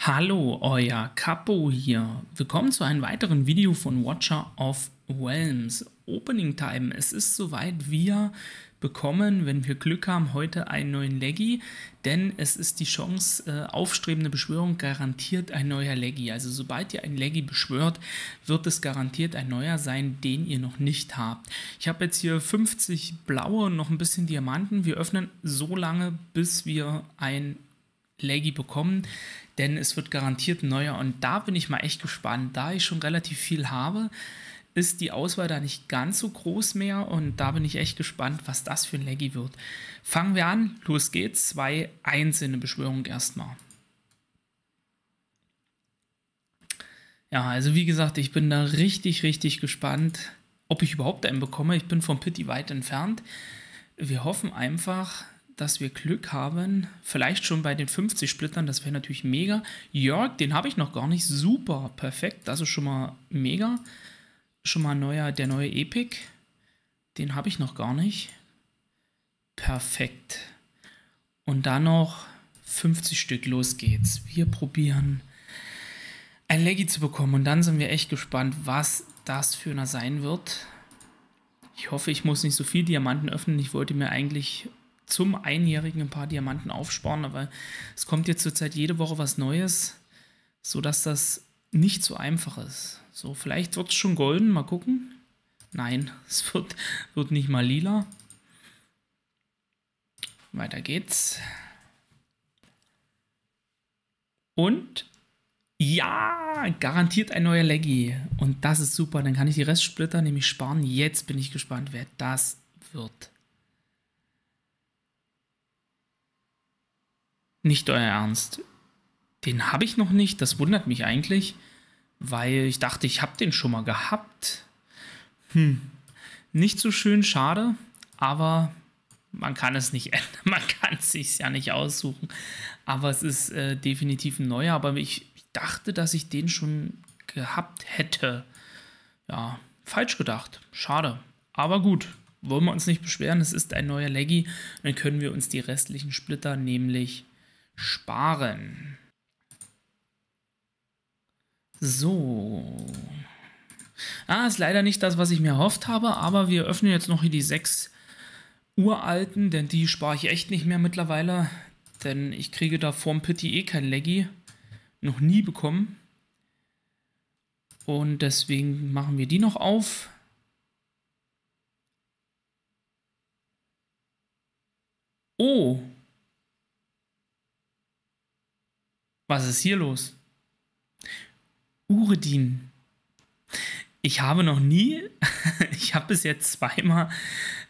Hallo, euer Capo hier. Willkommen zu einem weiteren Video von Watcher of Whelms. Opening Time. Es ist soweit, wir bekommen, wenn wir Glück haben, heute einen neuen Leggy, denn es ist die Chance, äh, aufstrebende Beschwörung garantiert ein neuer Leggy. Also sobald ihr einen Leggy beschwört, wird es garantiert ein neuer sein, den ihr noch nicht habt. Ich habe jetzt hier 50 blaue und noch ein bisschen Diamanten. Wir öffnen so lange, bis wir ein Leggy bekommen, denn es wird garantiert ein neuer und da bin ich mal echt gespannt, da ich schon relativ viel habe, ist die Auswahl da nicht ganz so groß mehr und da bin ich echt gespannt, was das für ein Leggy wird. Fangen wir an, los geht's, zwei einzelne Beschwörungen erstmal. Ja, also wie gesagt, ich bin da richtig, richtig gespannt, ob ich überhaupt einen bekomme. Ich bin vom Pity weit entfernt. Wir hoffen einfach, dass wir Glück haben. Vielleicht schon bei den 50 Splittern, das wäre natürlich mega. Jörg, den habe ich noch gar nicht. Super, perfekt. Das ist schon mal mega. Schon mal neuer, der neue Epic. Den habe ich noch gar nicht. Perfekt. Und dann noch 50 Stück. Los geht's. Wir probieren ein Leggy zu bekommen. Und dann sind wir echt gespannt, was das für einer sein wird. Ich hoffe, ich muss nicht so viel Diamanten öffnen. Ich wollte mir eigentlich zum Einjährigen ein paar Diamanten aufsparen, aber es kommt jetzt zurzeit jede Woche was Neues, sodass das nicht so einfach ist. So, vielleicht wird es schon golden, mal gucken. Nein, es wird, wird nicht mal lila. Weiter geht's. Und ja, garantiert ein neuer Leggy. Und das ist super. Dann kann ich die Restsplitter nämlich sparen. Jetzt bin ich gespannt, wer das wird. Nicht euer Ernst. Den habe ich noch nicht, das wundert mich eigentlich, weil ich dachte, ich habe den schon mal gehabt. Hm, nicht so schön, schade, aber man kann es nicht ändern, man kann es sich ja nicht aussuchen. Aber es ist äh, definitiv ein neuer, aber ich, ich dachte, dass ich den schon gehabt hätte. Ja, falsch gedacht, schade. Aber gut, wollen wir uns nicht beschweren, es ist ein neuer Leggy. Dann können wir uns die restlichen Splitter nämlich Sparen. So. Ah, ist leider nicht das, was ich mir erhofft habe, aber wir öffnen jetzt noch hier die sechs uralten, denn die spare ich echt nicht mehr mittlerweile, denn ich kriege da vorm Pity eh kein Leggy. Noch nie bekommen. Und deswegen machen wir die noch auf. Oh, Was ist hier los? Uredin. Ich habe noch nie, ich habe bis jetzt zweimal,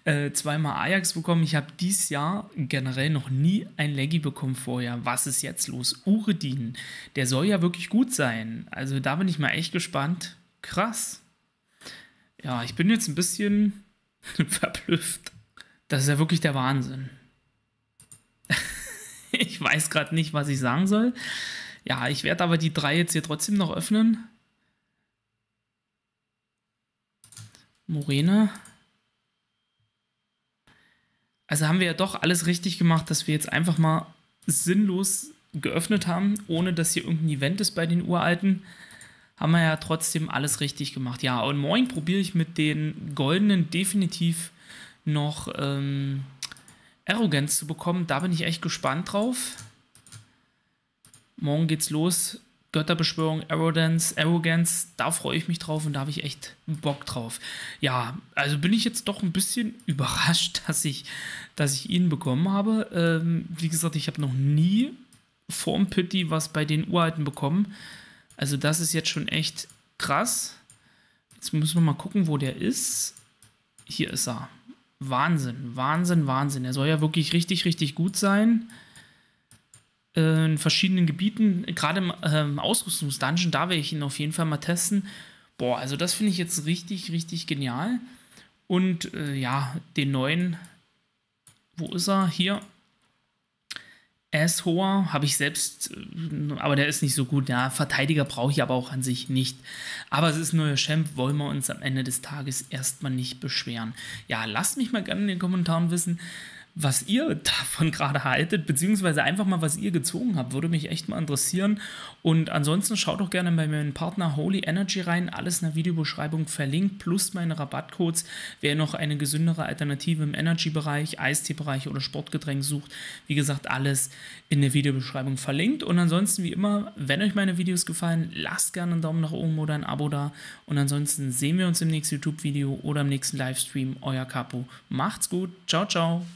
äh, zweimal Ajax bekommen. Ich habe dieses Jahr generell noch nie ein Leggy bekommen vorher. Was ist jetzt los? Uredin. Der soll ja wirklich gut sein. Also da bin ich mal echt gespannt. Krass. Ja, ich bin jetzt ein bisschen verblüfft. Das ist ja wirklich der Wahnsinn. Ich weiß gerade nicht, was ich sagen soll. Ja, ich werde aber die drei jetzt hier trotzdem noch öffnen. Morena. Also haben wir ja doch alles richtig gemacht, dass wir jetzt einfach mal sinnlos geöffnet haben, ohne dass hier irgendein Event ist bei den Uralten. Haben wir ja trotzdem alles richtig gemacht. Ja, und morgen probiere ich mit den Goldenen definitiv noch... Ähm Arroganz zu bekommen. Da bin ich echt gespannt drauf. Morgen geht's los. Götterbeschwörung, Arrogance, Arrogance, da freue ich mich drauf und da habe ich echt Bock drauf. Ja, also bin ich jetzt doch ein bisschen überrascht, dass ich, dass ich ihn bekommen habe. Ähm, wie gesagt, ich habe noch nie vorm Pity was bei den Uralten bekommen. Also das ist jetzt schon echt krass. Jetzt müssen wir mal gucken, wo der ist. Hier ist er. Wahnsinn, Wahnsinn, Wahnsinn. Er soll ja wirklich richtig, richtig gut sein. Äh, in verschiedenen Gebieten, gerade äh, im Ausrüstungsdungeon, da werde ich ihn auf jeden Fall mal testen. Boah, also das finde ich jetzt richtig, richtig genial. Und äh, ja, den neuen, wo ist er? Hier, Ashoa habe ich selbst, äh, aber der ist nicht so gut. Ja, Verteidiger brauche ich aber auch an sich nicht. Aber es ist ein neuer Champ, wollen wir uns am Ende des Tages erstmal nicht beschweren. Ja, lasst mich mal gerne in den Kommentaren wissen, was ihr davon gerade haltet, beziehungsweise einfach mal, was ihr gezogen habt. Würde mich echt mal interessieren. Und ansonsten schaut doch gerne bei meinem Partner Holy Energy rein. Alles in der Videobeschreibung verlinkt, plus meine Rabattcodes. Wer noch eine gesündere Alternative im Energy-Bereich, Eistee-Bereich oder Sportgetränk sucht, wie gesagt, alles in der Videobeschreibung verlinkt. Und ansonsten, wie immer, wenn euch meine Videos gefallen, lasst gerne einen Daumen nach oben oder ein Abo da. Und ansonsten sehen wir uns im nächsten YouTube-Video oder im nächsten Livestream. Euer Capo. Macht's gut. Ciao, ciao.